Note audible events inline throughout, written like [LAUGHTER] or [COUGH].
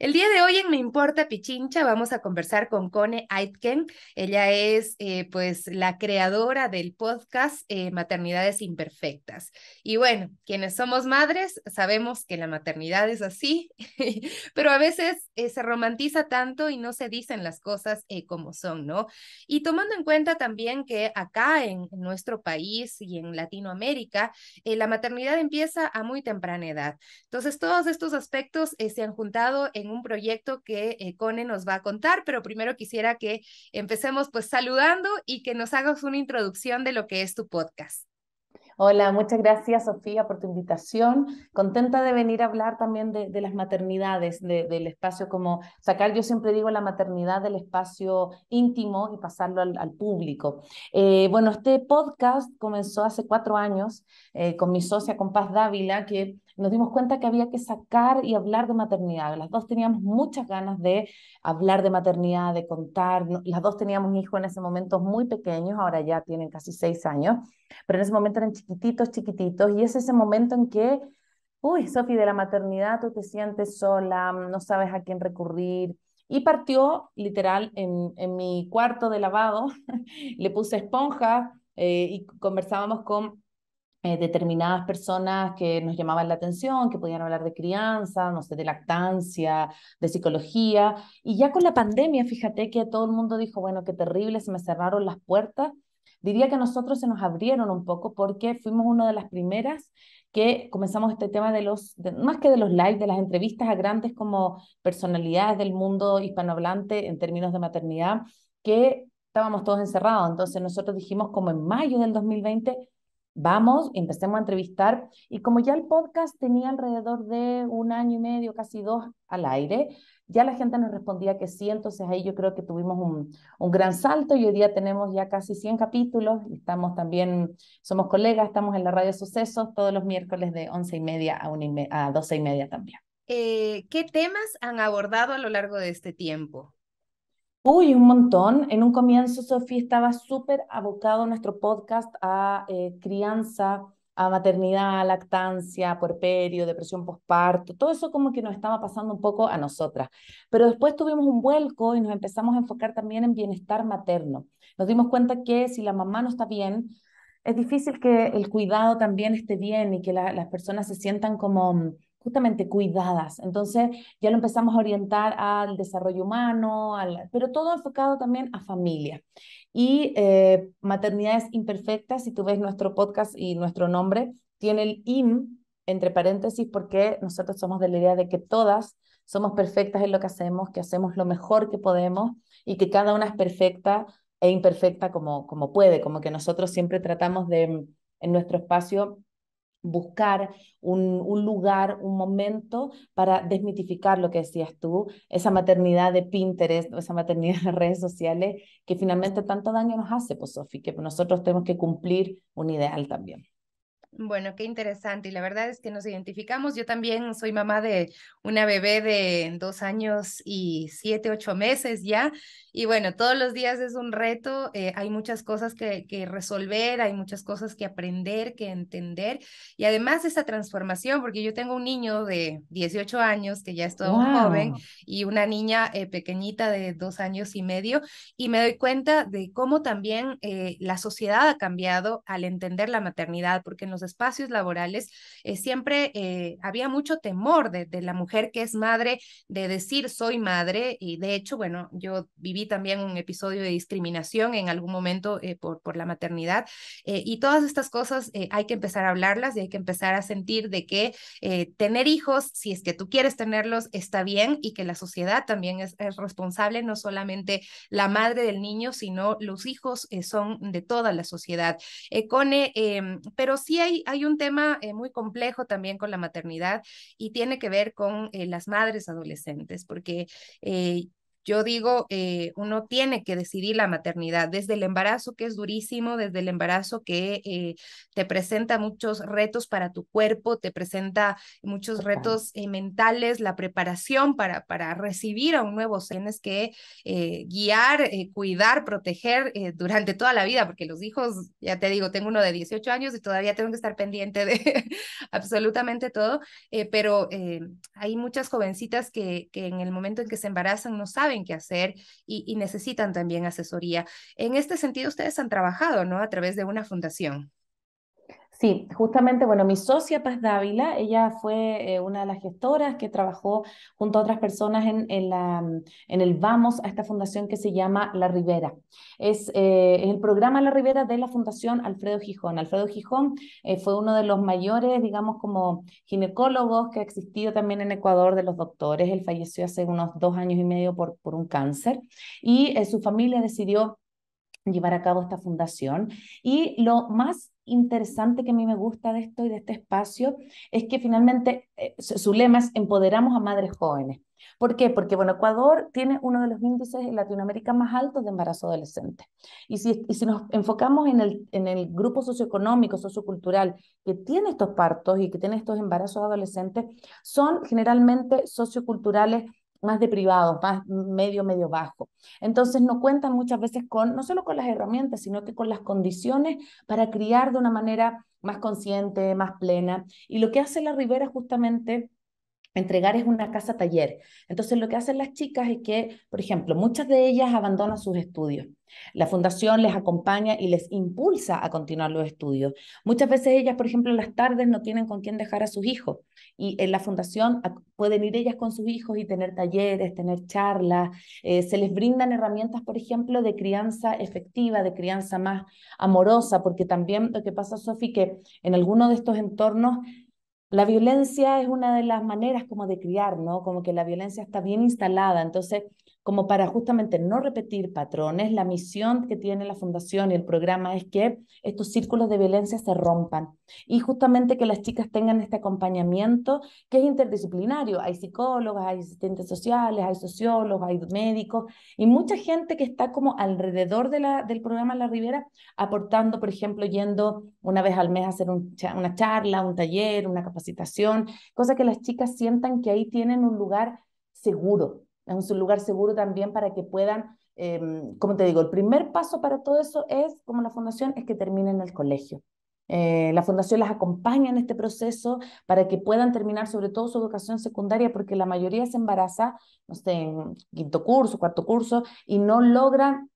El día de hoy en Me Importa Pichincha vamos a conversar con Cone Aitken. Ella es eh, pues la creadora del podcast eh, Maternidades Imperfectas. Y bueno, quienes somos madres sabemos que la maternidad es así, [LAUGHS] pero a veces eh, se romantiza tanto y no se dicen las cosas como son, ¿no? Y tomando en cuenta también que acá en nuestro país y en Latinoamérica, la maternidad empieza a muy temprana edad. Entonces todos estos aspectos se han juntado en un proyecto que Cone eh, nos va a contar, pero primero quisiera que empecemos pues saludando y que nos hagas una introducción de lo que es tu podcast. Hola, muchas gracias Sofía por tu invitación. Contenta de venir a hablar también de, las maternidades, del espacio como sacar, yo siempre digo, la maternidad del espacio íntimo y pasarlo al, público. Eh, bueno, este podcast comenzó hace cuatro años eh, con mi socia, con Paz Dávila, que nos dimos cuenta que había que sacar y hablar de maternidad. Las dos teníamos muchas ganas de hablar de maternidad, de contar. Las dos teníamos hijos en ese momento muy pequeños, ahora ya tienen casi seis años, pero en ese momento eran chiquititos, chiquititos, y es ese momento en que, uy, Sofi, de la maternidad tú te sientes sola, no sabes a quién recurrir. Y partió literal en, mi cuarto de lavado, [LAUGHS] le puse esponja eh, y conversábamos con eh, determinadas personas que nos llamaban la atención, que podían hablar de crianza, no sé, de lactancia, de psicología. Y ya con la pandemia, fíjate que todo el mundo dijo, bueno, qué terrible, se me cerraron las puertas. Diría que a nosotros se nos abrieron un poco porque fuimos una de las primeras que comenzamos este tema de los, más que de los live, de las entrevistas a grandes como personalidades del mundo hispanohablante en términos de maternidad, que estábamos todos encerrados. Entonces nosotros dijimos como en mayo del 2020, vamos, empecemos a entrevistar. Y como ya el podcast tenía alrededor de un año y medio, casi dos al aire, ya la gente nos respondía que sí, entonces ahí yo creo que tuvimos un, gran salto y hoy día tenemos ya casi 100 capítulos, estamos también, somos colegas, estamos en la radio Sucesos todos los miércoles de once y media a, doce y y media también. Eh, ¿Qué temas han abordado a lo largo de este tiempo? Uy, un montón. En un comienzo, Sofía estaba súper abocado nuestro podcast a eh, crianza, a maternidad, lactancia, puerperio, depresión postparto, todo eso como que nos estaba pasando un poco a nosotras. Pero después tuvimos un vuelco y nos empezamos a enfocar también en bienestar materno. Nos dimos cuenta que si la mamá no está bien, es difícil que el cuidado también esté bien y que las personas se sientan como mm, justamente cuidadas. Entonces ya lo empezamos a orientar al desarrollo humano, pero todo enfocado también a familia. Y eh, maternidades imperfectas, si tú ves nuestro podcast y nuestro nombre, tiene el IM entre paréntesis porque nosotros somos de la idea de que todas somos perfectas en lo que hacemos, que hacemos lo mejor que podemos y que cada una es perfecta e imperfecta como, como puede, como que nosotros siempre tratamos de en nuestro espacio buscar un, lugar, un momento para desmitificar lo que decías tú, esa maternidad de Pinterest, esa maternidad de [LAUGHS] redes sociales, que finalmente tanto daño nos hace, pues Sofi, que nosotros tenemos que cumplir un ideal también. Bueno, qué interesante. Y la verdad es que nos identificamos. Yo también soy mamá de una bebé de dos años y siete, ocho meses ya. Y bueno, todos los días es un reto. Eh, hay muchas cosas que, resolver, hay muchas cosas que aprender, que entender. Y además esa transformación, porque yo tengo un niño de 18 años que ya es todo un joven y una niña eh, pequeñita de dos años y medio. Y me doy cuenta de cómo también eh, la sociedad ha cambiado al entender la maternidad, porque espacios laborales, eh, siempre eh, había mucho temor de, la mujer que es madre de decir soy madre y de hecho, bueno, yo viví también un episodio de discriminación en algún momento eh, por, por la maternidad y todas estas cosas hay que empezar a hablarlas y hay que empezar a sentir de que tener hijos, si es que tú quieres tenerlos, está bien y que la sociedad también es, es responsable, no solamente la madre del niño, sino los hijos son de toda la sociedad. Cone, em, pero sí hay hay, un tema eh, muy complejo también con la maternidad y tiene que ver con eh, las madres adolescentes, porque eh, yo digo, eh, uno tiene que decidir la maternidad desde el embarazo que es durísimo, desde el embarazo que eh, te presenta muchos retos para tu cuerpo, te presenta muchos retos eh, mentales, la preparación para, para recibir a un nuevo Tienes que guiar, cuidar, proteger durante toda la vida, porque los hijos, ya te digo, tengo uno de 18 años y todavía tengo que estar pendiente de [LAUGHS] absolutamente todo, pero hay muchas jovencitas que, que en el momento en que se embarazan no saben que qué hacer y, y necesitan también asesoría. En este sentido, ustedes han trabajado, ¿no? A través de una fundación. Sí, justamente, bueno, mi socia Paz Dávila, ella fue eh, una de las gestoras que trabajó junto a otras personas en, en, la, mm, en el Vamos a esta fundación que se llama La Ribera. Es eh, el programa La Ribera de la Fundación Alfredo Gijón. Alfredo Gijón eh, fue uno de los mayores, digamos, como ginecólogos que ha existido también en Ecuador de los doctores. Él falleció hace unos dos años y medio por, por un cáncer y su familia decidió llevar a cabo esta fundación. Y lo más interesante que a mí me gusta de esto y de este espacio es que finalmente eh, su lema es empoderamos a madres jóvenes. ¿Por qué? Porque bueno, Ecuador tiene uno de los índices en Latinoamérica más altos de embarazo adolescente. Y si, nos enfocamos en el, en el grupo socioeconómico, sociocultural que tiene estos partos y que tiene estos embarazos adolescentes, son generalmente socioculturales más de privado más medio, medio bajo. Entonces no cuentan muchas veces con, no solo con las herramientas, sino que con las condiciones para criar de una manera más consciente, más plena. Y lo que hace la Rivera justamente entregar es una casa taller. Entonces lo que hacen las chicas es que, por ejemplo, muchas de ellas abandonan sus estudios. La fundación les acompaña y les impulsa a continuar los estudios. Muchas veces ellas, por ejemplo, las tardes no tienen con quién dejar a sus hijos y en la fundación pueden ir ellas con sus hijos y tener talleres, tener charlas. Eh, se les brindan herramientas, por ejemplo, de crianza efectiva, de crianza más amorosa, porque también lo que pasa, Sofi, que en alguno de estos entornos la violencia es una de las maneras como de criar, ¿no? Como que la violencia está bien instalada. Entonces, como para justamente no repetir patrones. La misión que tiene la fundación y el programa es que estos círculos de violencia se rompan y justamente que las chicas tengan este acompañamiento que es interdisciplinario. Hay psicólogas, hay asistentes sociales, hay sociólogos, hay médicos y mucha gente que está como alrededor de la, del programa La Ribera aportando, por ejemplo, yendo una vez al mes a hacer una charla, un taller, una capacitación, cosa que las chicas sientan que ahí tienen un lugar seguro, es un lugar seguro también para que puedan, em, como te digo, el primer paso para todo eso es, como la fundación, es que terminen el colegio. Eh, la fundación las acompaña en este proceso para que puedan terminar sobre todo su educación secundaria, porque la mayoría se embaraza, no sé, en quinto curso, cuarto curso, y no logran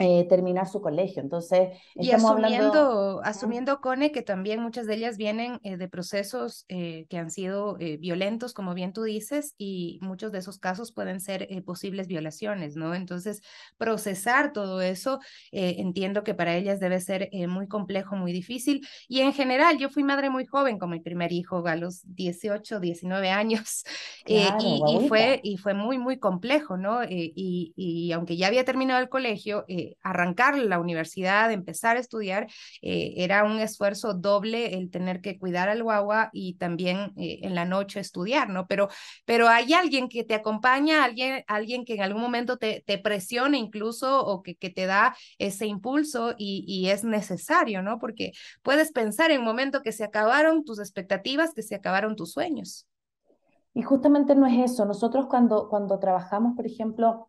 eh, terminar su colegio. Entonces, y asumiendo, hablando... asumiendo, Cone, que también muchas de ellas vienen eh, de procesos eh, que han sido violentos, como bien tú dices, y muchos de esos casos pueden ser posibles violaciones, ¿no? Entonces, procesar todo eso, entiendo que para ellas debe ser muy complejo, muy difícil. Y en general, yo fui madre muy joven con mi primer hijo a los 18, 19 años, [LAUGHS] y, y, fue, y fue muy, muy complejo, ¿no? y, y aunque ya había terminado el colegio, eh, arrancar la universidad, empezar a estudiar, eh, era un esfuerzo doble el tener que cuidar al guagua y también eh, en la noche estudiar, ¿no? Pero, pero hay alguien que te acompaña, alguien, alguien que en algún momento te, te presiona incluso o que, que te da ese impulso y, es necesario, ¿no? Porque puedes pensar en un momento que se acabaron tus expectativas, que se acabaron tus sueños. Y justamente no es eso. Nosotros cuando, cuando trabajamos, por ejemplo,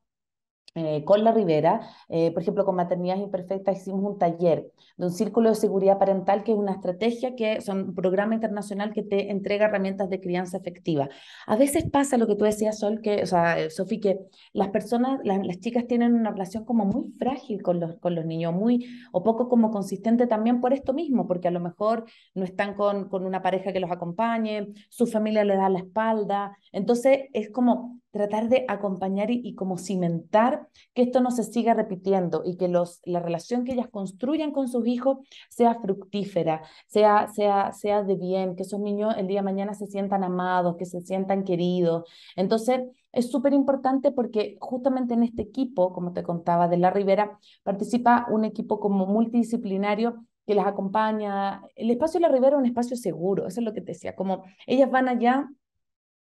eh, con la Rivera, eh, por ejemplo, con Maternidades Imperfectas hicimos un taller de un círculo de seguridad parental, que es una estrategia, que es un programa internacional que te entrega herramientas de crianza efectiva. A veces pasa lo que tú decías, Sol, que, o sea, eh, Sofi, que las personas, las chicas tienen una relación como muy frágil con los, con los niños, muy o poco como consistente también por esto mismo, porque a lo mejor no están con, con una pareja que los acompañe, su familia le da la espalda, entonces es como tratar de acompañar y, como cimentar que esto no se siga repitiendo y que los, la relación que ellas construyan con sus hijos sea fructífera, sea, sea, sea de bien, que esos niños el día de mañana se sientan amados, que se sientan queridos. Entonces, es súper importante porque justamente en este equipo, como te contaba, de La Ribera, participa un equipo como multidisciplinario que las acompaña. El espacio de La Ribera es un espacio seguro, eso es lo que te decía, como ellas van allá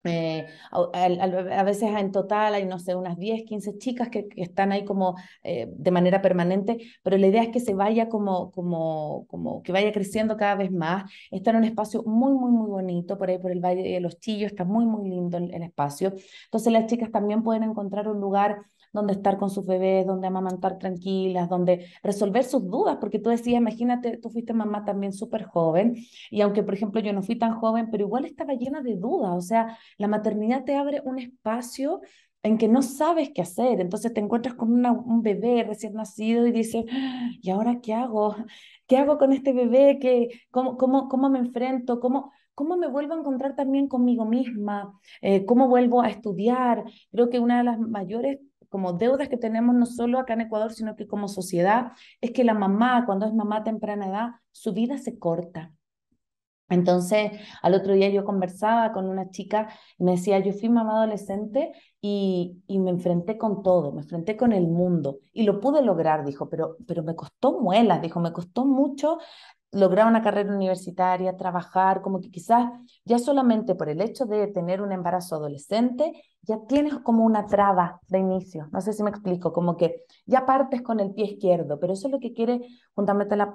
eh, a, veces en total hay, no sé, unas 10, 15 chicas que, están ahí como eh, de manera permanente, pero la idea es que se vaya como, como, como, que vaya creciendo cada vez más. Está en un espacio muy, muy, muy bonito, por ahí por el Valle de los Chillos, está muy, muy lindo el espacio. Entonces las chicas también pueden encontrar un lugar donde estar con sus bebés, donde amamantar tranquilas, donde resolver sus dudas, porque tú decías, imagínate, tú fuiste mamá también súper joven, y aunque por ejemplo yo no fui tan joven, pero igual estaba llena de dudas, o sea, la maternidad te abre un espacio en que no sabes qué hacer, entonces te encuentras con un bebé recién nacido y dices, ¿y ahora qué hago? ¿Qué hago con este bebé? ¿Qué, cómo, cómo, ¿Cómo me enfrento? ¿Cómo, ¿Cómo me vuelvo a encontrar también conmigo misma? Eh, ¿Cómo vuelvo a estudiar? Creo que una de las mayores como deudas que tenemos no solo acá en Ecuador, sino que como sociedad, es que la mamá, cuando es mamá temprana edad, su vida se corta. Entonces, al otro día yo conversaba con una chica y me decía, yo fui mamá adolescente y, me enfrenté con todo, me enfrenté con el mundo y lo pude lograr, dijo, pero, pero me costó muelas, dijo, me costó mucho lograr una carrera universitaria, trabajar, como que quizás ya solamente por el hecho de tener un embarazo adolescente, ya tienes como una traba de inicio. No sé si me explico, como que ya partes con el pie izquierdo, pero eso es lo que quiere juntamente la,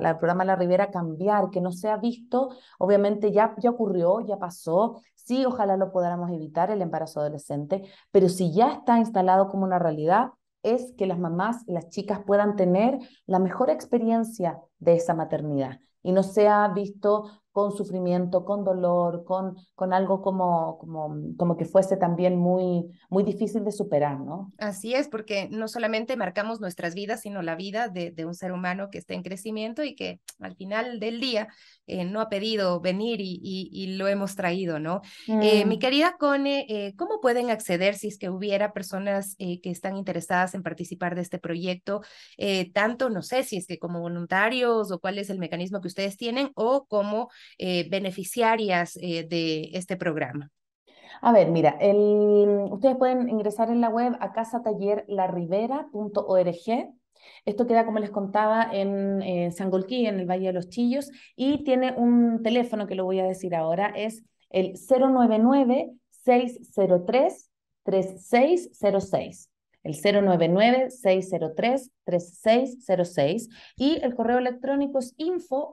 el programa La Rivera cambiar, que no sea visto, obviamente ya, ya ocurrió, ya pasó, sí, ojalá lo podamos evitar el embarazo adolescente, pero si ya está instalado como una realidad, es que las mamás, y las chicas puedan tener la mejor experiencia de esa maternidad y no sea visto con sufrimiento, con dolor, con, con algo como, como, como que fuese también muy, muy difícil de superar, ¿no? Así es, porque no solamente marcamos nuestras vidas, sino la vida de, de un ser humano que está en crecimiento y que al final del día eh, no ha pedido venir y, lo hemos traído, ¿no? Eh, mi mm. querida Cone, eh, ¿cómo pueden acceder si es que hubiera personas que están interesadas en participar de este proyecto? tanto, no sé, si es que como voluntarios o cuál es el mecanismo que ustedes tienen o como eh, beneficiarias eh, de este programa? A ver, mira, ustedes pueden ingresar en la web a casatallerlaribera.org. Esto queda, como les contaba, en San eh, Sangolquí, en el Valle de los Chillos, y tiene un teléfono que lo voy a decir ahora, es el 099-603-3606 el 099-603-3606 y el correo electrónico es info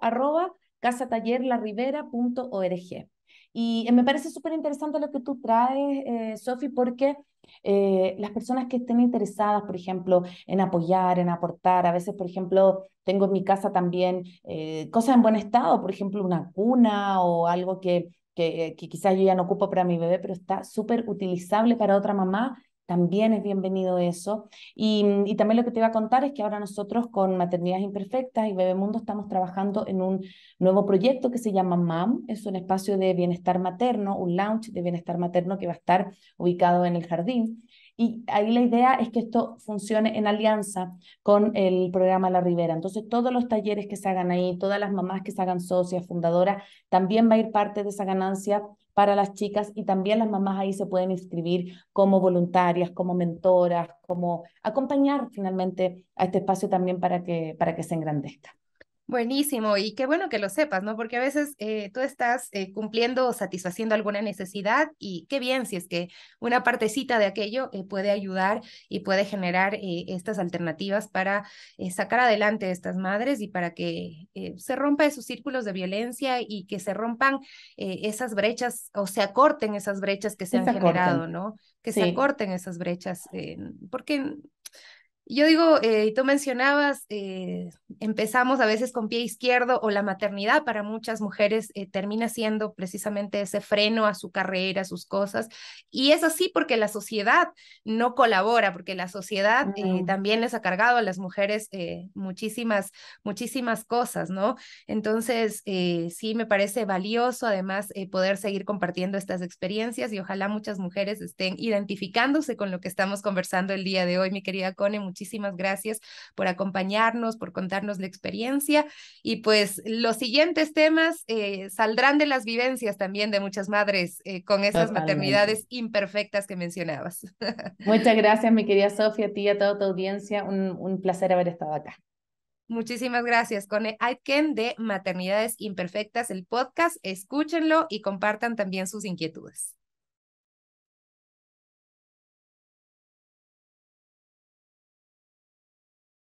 casatallerlarivera.org. Y eh, me parece súper interesante lo que tú traes, eh, Sofi, porque eh, las personas que estén interesadas, por ejemplo, en apoyar, en aportar, a veces, por ejemplo, tengo en mi casa también eh, cosas en buen estado, por ejemplo, una cuna o algo que, que, que quizás yo ya no ocupo para mi bebé, pero está súper utilizable para otra mamá también es bienvenido eso. Mm, y, también lo que te iba a contar es que ahora nosotros con Maternidades Imperfectas y Bebemundo estamos trabajando en un nuevo proyecto que se llama MAM. Es un espacio de bienestar materno, un lounge de bienestar materno que va a estar ubicado en el jardín. Y ahí la idea es que esto funcione en alianza con el programa La Rivera, Entonces, todos los talleres que se hagan ahí, todas las mamás que se hagan socias, fundadoras, también va a ir parte de esa ganancia para las chicas y también las mamás ahí se pueden inscribir como voluntarias, como mentoras, como acompañar finalmente a este espacio también para que, para que se engrandezca. Buenísimo, y qué bueno que lo sepas, ¿no? Porque a veces eh, tú estás eh, cumpliendo o satisfaciendo alguna necesidad y qué bien si es que una partecita de aquello eh, puede ayudar y puede generar estas alternativas para sacar adelante a estas madres y para que se rompa esos círculos de violencia y que se rompan esas brechas o se acorten esas brechas que se, han generado, ¿no? Que se acorten esas brechas, porque yo digo, eh, tú mencionabas, eh, empezamos a veces con pie izquierdo o la maternidad para muchas mujeres eh, termina siendo precisamente ese freno a su carrera, a sus cosas. Y es así porque la sociedad no colabora, porque la sociedad eh, también les ha cargado a las mujeres muchísimas, muchísimas cosas, ¿no? Entonces, sí, me parece valioso además poder seguir compartiendo estas experiencias y ojalá muchas mujeres estén identificándose con lo que estamos conversando el día de hoy, mi querida Cone Muchísimas gracias por acompañarnos, por contarnos la experiencia. Y pues los siguientes temas eh, saldrán de las vivencias también de muchas madres eh, con esas maternidades imperfectas que mencionabas. [LAUGHS] Muchas gracias, mi querida Sofía, a ti y a toda tu audiencia. Un, un placer haber estado acá. Muchísimas gracias, Cone Aitken de Maternidades Imperfectas, el podcast. Escúchenlo y compartan también sus inquietudes.